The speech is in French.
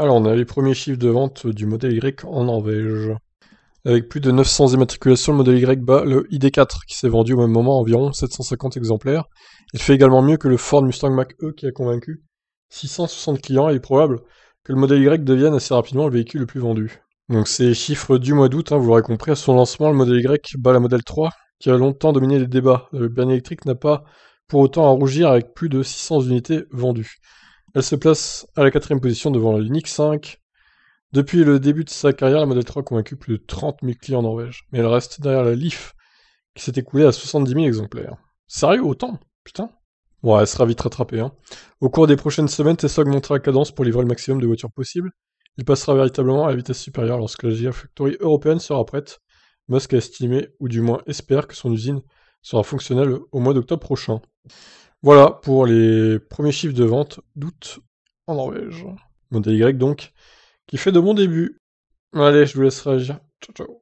Alors, on a les premiers chiffres de vente du modèle Y en Norvège. Avec plus de 900 immatriculations, le modèle Y bat le ID4 qui s'est vendu au même moment environ 750 exemplaires. Il fait également mieux que le Ford Mustang Mach-E qui a convaincu 660 clients il est probable que le modèle Y devienne assez rapidement le véhicule le plus vendu. Donc c'est chiffres du mois d'août, hein, vous l'aurez compris, à son lancement, le modèle Y bat la modèle 3 qui a longtemps dominé les débats. Le bien électrique n'a pas pour autant à rougir avec plus de 600 unités vendues. Elle se place à la quatrième position devant la Linux 5. Depuis le début de sa carrière, la Model 3 a convaincu plus de 30 000 clients en Norvège. Mais elle reste derrière la Leaf, qui s'est écoulée à 70 000 exemplaires. Sérieux, autant Putain. Bon, elle sera vite rattrapée. Hein. Au cours des prochaines semaines, Tesla augmentera la cadence pour livrer le maximum de voitures possibles. Il passera véritablement à la vitesse supérieure lorsque la Factory européenne sera prête. Musk a estimé, ou du moins espère, que son usine sera fonctionnelle au mois d'octobre prochain. Voilà pour les premiers chiffres de vente d'août en Norvège. Modèle Y donc, qui fait de bons débuts. Allez, je vous laisse réagir. Ciao, ciao.